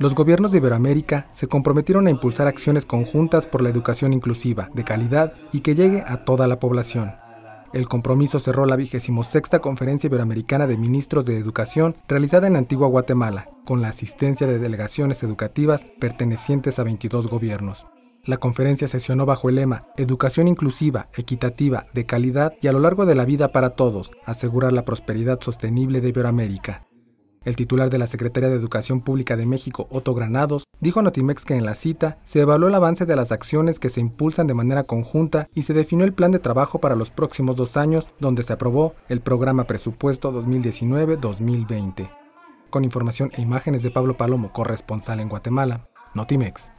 los gobiernos de Iberoamérica se comprometieron a impulsar acciones conjuntas por la educación inclusiva, de calidad y que llegue a toda la población. El compromiso cerró la 26 Conferencia Iberoamericana de Ministros de Educación realizada en Antigua Guatemala, con la asistencia de delegaciones educativas pertenecientes a 22 gobiernos. La conferencia sesionó bajo el lema Educación inclusiva, equitativa, de calidad y a lo largo de la vida para todos, asegurar la prosperidad sostenible de Iberoamérica. El titular de la Secretaría de Educación Pública de México, Otto Granados, dijo a Notimex que en la cita se evaluó el avance de las acciones que se impulsan de manera conjunta y se definió el plan de trabajo para los próximos dos años, donde se aprobó el programa presupuesto 2019-2020. Con información e imágenes de Pablo Palomo, corresponsal en Guatemala, Notimex.